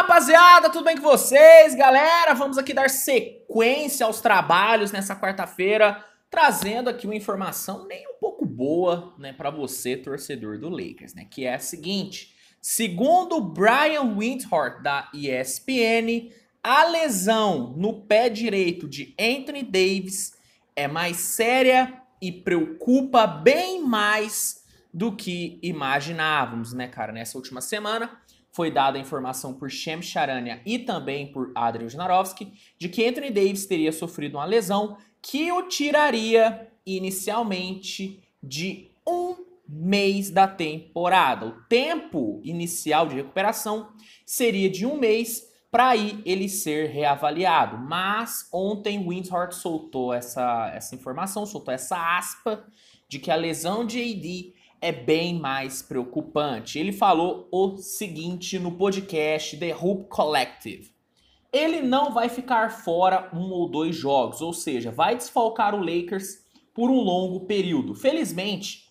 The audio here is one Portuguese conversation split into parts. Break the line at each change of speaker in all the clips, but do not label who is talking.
rapaziada, tudo bem com vocês? Galera, vamos aqui dar sequência aos trabalhos nessa quarta-feira, trazendo aqui uma informação nem um pouco boa, né, para você, torcedor do Lakers, né, que é a seguinte: segundo Brian Windhorst da ESPN, a lesão no pé direito de Anthony Davis é mais séria e preocupa bem mais do que imaginávamos, né, cara, nessa última semana foi dada a informação por Shem Charania e também por Adrian Jnarovski de que Anthony Davis teria sofrido uma lesão que o tiraria inicialmente de um mês da temporada. O tempo inicial de recuperação seria de um mês para aí ele ser reavaliado. Mas ontem Windhorst soltou essa, essa informação, soltou essa aspa de que a lesão de AD é bem mais preocupante. Ele falou o seguinte no podcast The Hoop Collective. Ele não vai ficar fora um ou dois jogos, ou seja, vai desfalcar o Lakers por um longo período. Felizmente,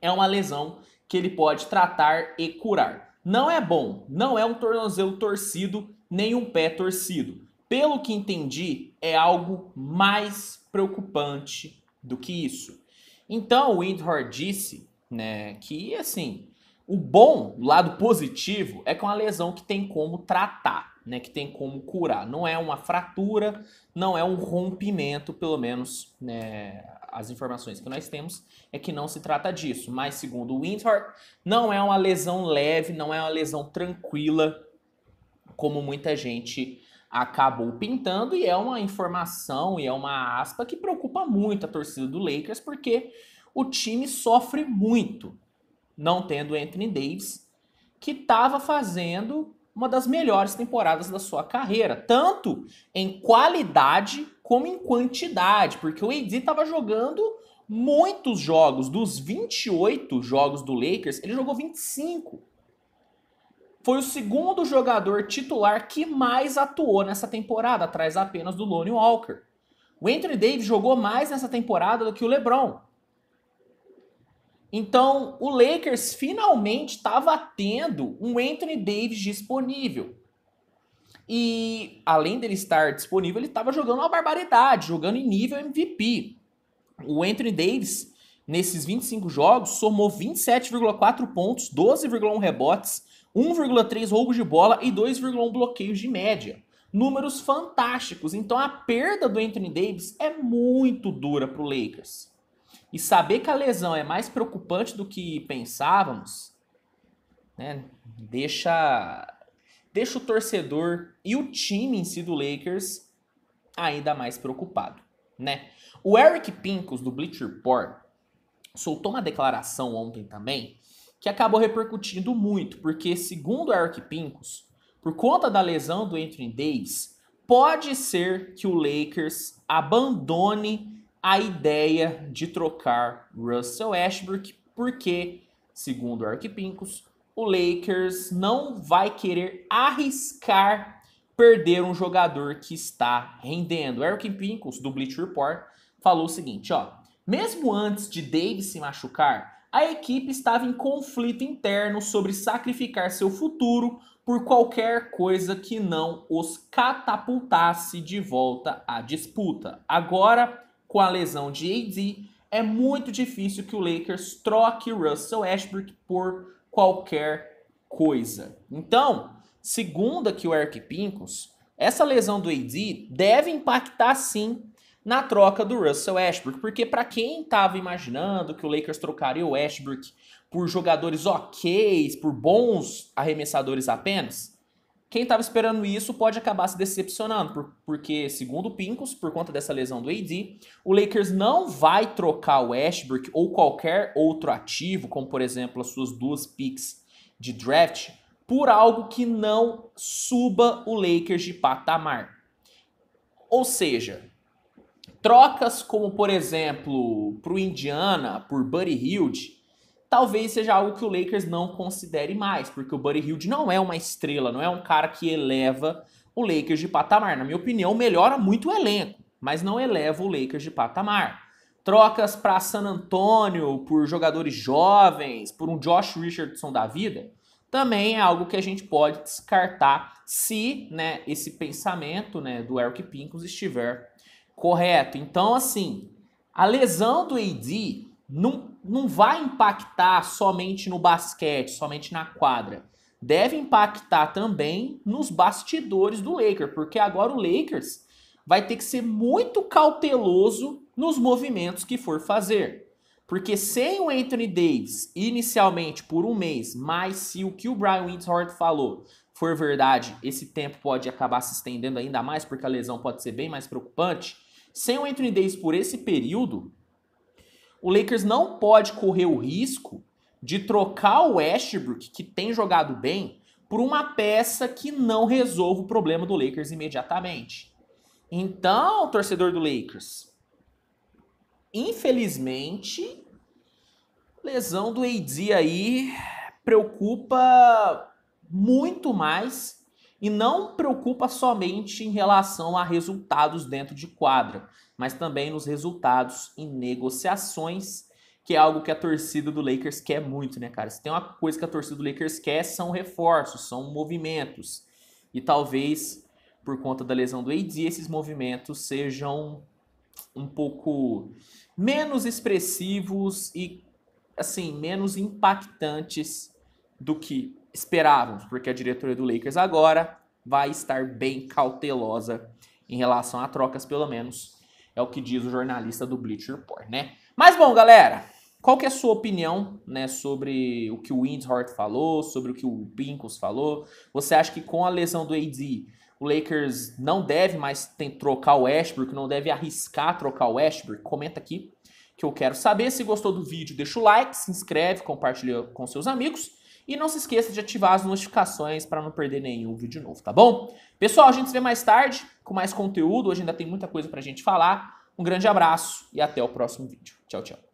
é uma lesão que ele pode tratar e curar. Não é bom, não é um tornozelo torcido, nem um pé torcido. Pelo que entendi, é algo mais preocupante do que isso. Então, o Windhor disse né? Que assim, o bom, o lado positivo é que é uma lesão que tem como tratar, né? Que tem como curar. Não é uma fratura, não é um rompimento, pelo menos, né? As informações que nós temos é que não se trata disso. Mas segundo o Windhart, não é uma lesão leve, não é uma lesão tranquila, como muita gente acabou pintando e é uma informação e é uma aspa que preocupa muito a torcida do Lakers porque o time sofre muito, não tendo Anthony Davis, que estava fazendo uma das melhores temporadas da sua carreira, tanto em qualidade como em quantidade, porque o AD estava jogando muitos jogos, dos 28 jogos do Lakers, ele jogou 25. Foi o segundo jogador titular que mais atuou nessa temporada, atrás apenas do Lonnie Walker. O Anthony Davis jogou mais nessa temporada do que o LeBron. Então, o Lakers finalmente estava tendo um Anthony Davis disponível. E além dele estar disponível, ele estava jogando uma barbaridade, jogando em nível MVP. O Anthony Davis, nesses 25 jogos, somou 27,4 pontos, 12,1 rebotes, 1,3 roubos de bola e 2,1 bloqueios de média. Números fantásticos. Então a perda do Anthony Davis é muito dura para o Lakers. E saber que a lesão é mais preocupante do que pensávamos, né, deixa, deixa o torcedor e o time em si do Lakers ainda mais preocupado, né? O Eric Pincus, do Bleacher Report, soltou uma declaração ontem também que acabou repercutindo muito, porque segundo o Eric Pincus, por conta da lesão do Anthony Davis, pode ser que o Lakers abandone a ideia de trocar Russell Westbrook, porque, segundo o Arquipincos, o Lakers não vai querer arriscar perder um jogador que está rendendo. O Arquipincos, do Bleach Report, falou o seguinte, ó, mesmo antes de Davis se machucar, a equipe estava em conflito interno sobre sacrificar seu futuro por qualquer coisa que não os catapultasse de volta à disputa. Agora, com a lesão de AD, é muito difícil que o Lakers troque Russell Westbrook por qualquer coisa. Então, segundo aqui o Eric Pincus, essa lesão do AD deve impactar sim na troca do Russell Westbrook, porque para quem estava imaginando que o Lakers trocaria o Westbrook por jogadores ok, por bons arremessadores apenas, quem estava esperando isso pode acabar se decepcionando, porque, segundo o Pincus, por conta dessa lesão do AD, o Lakers não vai trocar o Ashbrook ou qualquer outro ativo, como por exemplo as suas duas picks de draft, por algo que não suba o Lakers de patamar. Ou seja, trocas como, por exemplo, para o Indiana por Buddy Hilde talvez seja algo que o Lakers não considere mais, porque o Buddy Hilde não é uma estrela, não é um cara que eleva o Lakers de patamar. Na minha opinião, melhora muito o elenco, mas não eleva o Lakers de patamar. Trocas para San Antonio por jogadores jovens, por um Josh Richardson da vida, também é algo que a gente pode descartar se né, esse pensamento né, do Eric Pincus estiver correto. Então, assim, a lesão do AD não, não vai impactar somente no basquete, somente na quadra. Deve impactar também nos bastidores do Lakers, porque agora o Lakers vai ter que ser muito cauteloso nos movimentos que for fazer. Porque sem o Anthony Davis, inicialmente por um mês, mas se o que o Brian Windhorst falou for verdade, esse tempo pode acabar se estendendo ainda mais, porque a lesão pode ser bem mais preocupante. Sem o Anthony Davis por esse período, o Lakers não pode correr o risco de trocar o Westbrook, que tem jogado bem, por uma peça que não resolve o problema do Lakers imediatamente. Então, torcedor do Lakers, infelizmente, lesão do AD aí preocupa muito mais e não preocupa somente em relação a resultados dentro de quadra, mas também nos resultados em negociações, que é algo que a torcida do Lakers quer muito, né, cara? Se tem uma coisa que a torcida do Lakers quer, são reforços, são movimentos. E talvez por conta da lesão do AD, esses movimentos sejam um pouco menos expressivos e assim, menos impactantes do que esperávamos, porque a diretoria do Lakers agora vai estar bem cautelosa em relação a trocas, pelo menos é o que diz o jornalista do Bleacher Report, né? Mas bom, galera, qual que é a sua opinião, né, sobre o que o Windhorst falou, sobre o que o Bincos falou? Você acha que com a lesão do AD, o Lakers não deve mais trocar o Westbrook, não deve arriscar trocar o Westbrook? Comenta aqui que eu quero saber. Se gostou do vídeo, deixa o like, se inscreve, compartilha com seus amigos. E não se esqueça de ativar as notificações para não perder nenhum vídeo novo, tá bom? Pessoal, a gente se vê mais tarde com mais conteúdo. Hoje ainda tem muita coisa para a gente falar. Um grande abraço e até o próximo vídeo. Tchau, tchau.